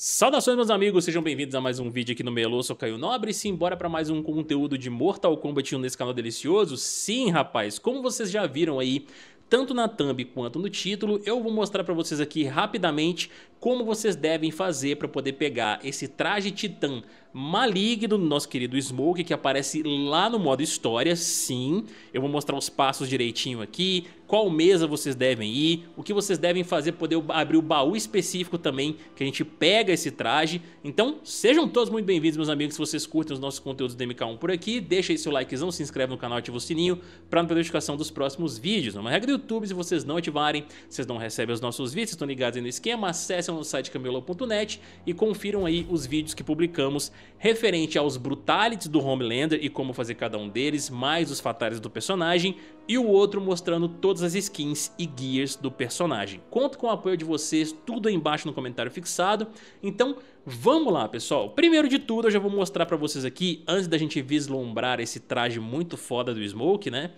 Saudações meus amigos, sejam bem-vindos a mais um vídeo aqui no Melô, sou Caio Nobre e embora para mais um conteúdo de Mortal Kombat 1 nesse canal delicioso? Sim rapaz, como vocês já viram aí, tanto na thumb quanto no título, eu vou mostrar para vocês aqui rapidamente como vocês devem fazer para poder pegar esse traje titã maligno do nosso querido Smoke, que aparece lá no modo história, sim. Eu vou mostrar os passos direitinho aqui, qual mesa vocês devem ir, o que vocês devem fazer para poder abrir o baú específico também, que a gente pega esse traje. Então, sejam todos muito bem-vindos, meus amigos, se vocês curtem os nossos conteúdos do MK1 por aqui, deixa aí seu likezão, se inscreve no canal, ativa o sininho para não perder a notificação dos próximos vídeos. É Uma regra do YouTube, se vocês não ativarem, vocês não recebem os nossos vídeos, estão ligados aí no esquema, acesse acessem o site camelo.net e confiram aí os vídeos que publicamos referente aos brutalities do Homelander e como fazer cada um deles, mais os fatalities do personagem e o outro mostrando todas as skins e gears do personagem. Conto com o apoio de vocês, tudo aí embaixo no comentário fixado. Então, Vamos lá, pessoal. Primeiro de tudo, eu já vou mostrar pra vocês aqui, antes da gente vislumbrar esse traje muito foda do Smoke, né?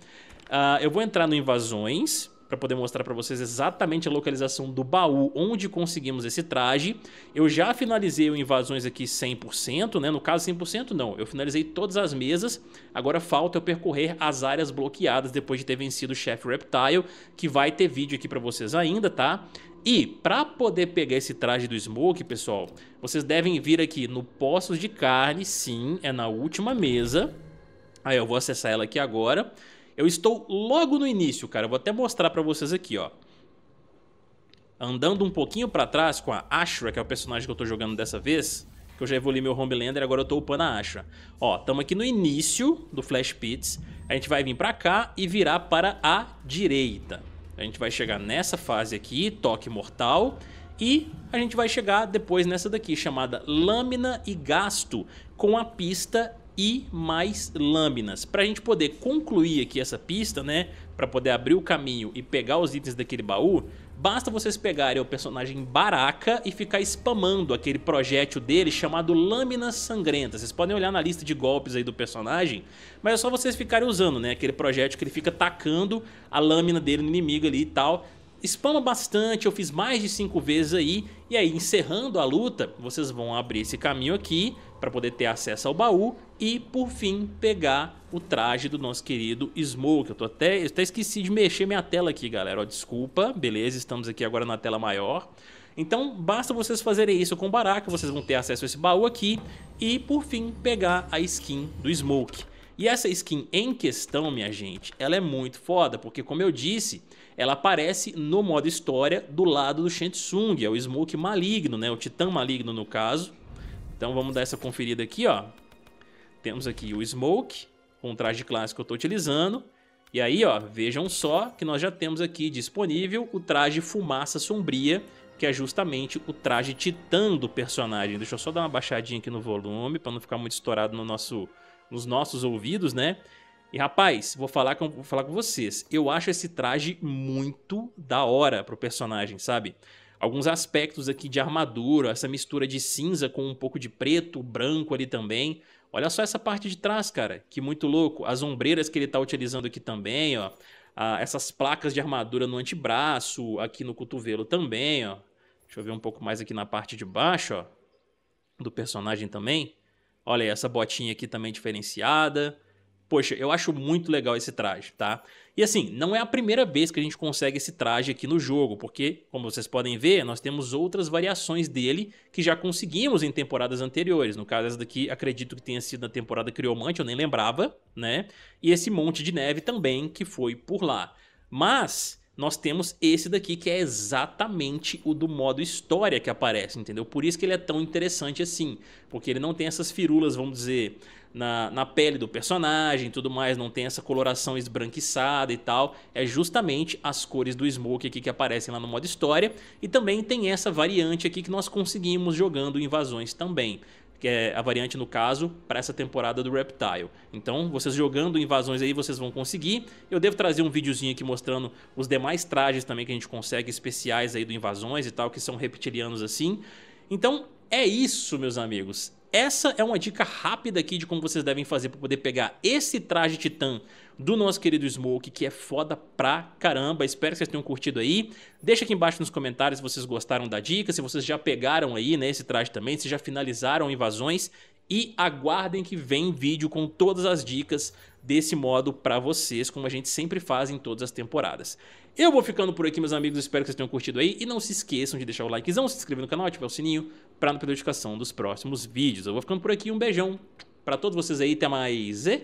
Uh, eu vou entrar no Invasões para poder mostrar para vocês exatamente a localização do baú onde conseguimos esse traje. Eu já finalizei o Invasões aqui 100%, né? No caso 100% não, eu finalizei todas as mesas. Agora falta eu percorrer as áreas bloqueadas depois de ter vencido o chefe Reptile, que vai ter vídeo aqui para vocês ainda, tá? E para poder pegar esse traje do Smoke, pessoal, vocês devem vir aqui no Poços de Carne, sim, é na última mesa. Aí eu vou acessar ela aqui agora. Eu estou logo no início, cara. Eu vou até mostrar para vocês aqui, ó. Andando um pouquinho para trás com a Ashra, que é o personagem que eu tô jogando dessa vez, que eu já evolui meu Homelander, agora eu tô upando a Ashra. Ó, estamos aqui no início do Flash Pits. A gente vai vir para cá e virar para a direita. A gente vai chegar nessa fase aqui, toque mortal, e a gente vai chegar depois nessa daqui, chamada Lâmina e Gasto, com a pista e mais lâminas. Para a gente poder concluir aqui essa pista, né, para poder abrir o caminho e pegar os itens daquele baú, basta vocês pegarem o personagem Baraka e ficar spamando aquele projétil dele chamado Lâminas Sangrentas. Vocês podem olhar na lista de golpes aí do personagem, mas é só vocês ficarem usando, né, aquele projétil que ele fica tacando a lâmina dele no inimigo ali e tal. Spama bastante, eu fiz mais de 5 vezes aí. E aí, encerrando a luta, vocês vão abrir esse caminho aqui para poder ter acesso ao baú e, por fim, pegar o traje do nosso querido Smoke. Eu, tô até, eu até esqueci de mexer minha tela aqui, galera. Ó, desculpa, beleza, estamos aqui agora na tela maior. Então basta vocês fazerem isso com o Baraka, vocês vão ter acesso a esse baú aqui e por fim pegar a skin do Smoke. E essa skin em questão, minha gente, ela é muito foda, porque como eu disse, ela aparece no modo história do lado do Shensung, é o Smoke maligno, né? O Titã maligno no caso. Então vamos dar essa conferida aqui, ó. Temos aqui o Smoke, com o traje clássico que eu tô utilizando. E aí, ó, vejam só que nós já temos aqui disponível o traje Fumaça Sombria, que é justamente o traje titã do personagem. Deixa eu só dar uma baixadinha aqui no volume para não ficar muito estourado no nosso nos nossos ouvidos, né? E rapaz, vou falar com, vou falar com vocês. Eu acho esse traje muito da hora pro personagem, sabe? Alguns aspectos aqui de armadura, essa mistura de cinza com um pouco de preto, branco ali também. Olha só essa parte de trás, cara, que muito louco. As ombreiras que ele tá utilizando aqui também, ó. Ah, essas placas de armadura no antebraço, aqui no cotovelo também, ó. Deixa eu ver um pouco mais aqui na parte de baixo, ó. Do personagem também. Olha aí, essa botinha aqui também diferenciada. Poxa, eu acho muito legal esse traje, tá? E assim, não é a primeira vez que a gente consegue esse traje aqui no jogo, porque, como vocês podem ver, nós temos outras variações dele que já conseguimos em temporadas anteriores. No caso, essa daqui acredito que tenha sido na temporada Criomante, eu nem lembrava, né? E esse Monte de Neve também, que foi por lá. Mas, nós temos esse daqui que é exatamente o do modo história que aparece, entendeu? Por isso que ele é tão interessante assim, porque ele não tem essas firulas, vamos dizer, na, na pele do personagem tudo mais, não tem essa coloração esbranquiçada e tal. É justamente as cores do Smoke aqui que aparecem lá no modo história. E também tem essa variante aqui que nós conseguimos jogando invasões também que é a variante no caso, para essa temporada do Reptile. Então, vocês jogando invasões aí, vocês vão conseguir. Eu devo trazer um videozinho aqui mostrando os demais trajes também que a gente consegue, especiais aí do invasões e tal, que são reptilianos assim. Então, é isso, meus amigos. Essa é uma dica rápida aqui de como vocês devem fazer para poder pegar esse traje titã do nosso querido Smoke, que é foda pra caramba. Espero que vocês tenham curtido aí. Deixa aqui embaixo nos comentários se vocês gostaram da dica, se vocês já pegaram aí né, esse traje também, se já finalizaram invasões. E aguardem que vem vídeo com todas as dicas desse modo pra vocês, como a gente sempre faz em todas as temporadas. Eu vou ficando por aqui, meus amigos. Espero que vocês tenham curtido aí. E não se esqueçam de deixar o likezão, se inscrever no canal, ativar o sininho pra não perder notificação dos próximos vídeos. Eu vou ficando por aqui. Um beijão pra todos vocês aí. Até mais. E...